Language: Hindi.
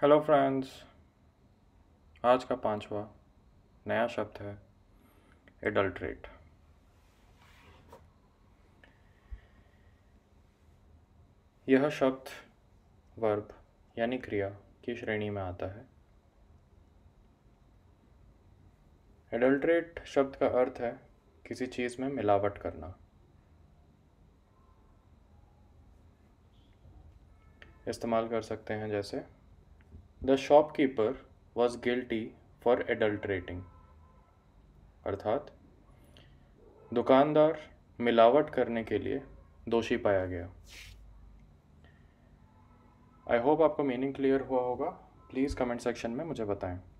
हेलो फ्रेंड्स आज का पांचवा नया शब्द है एडल्ट्रेट यह शब्द वर्ब यानी क्रिया की श्रेणी में आता है एडल्ट्रेट शब्द का अर्थ है किसी चीज़ में मिलावट करना इस्तेमाल कर सकते हैं जैसे the shopkeeper was guilty for adulterating अर्थात दुकानदार मिलावट करने के लिए दोषी पाया गया आई होप आपको मीनिंग क्लियर हुआ होगा प्लीज़ कमेंट सेक्शन में मुझे बताएं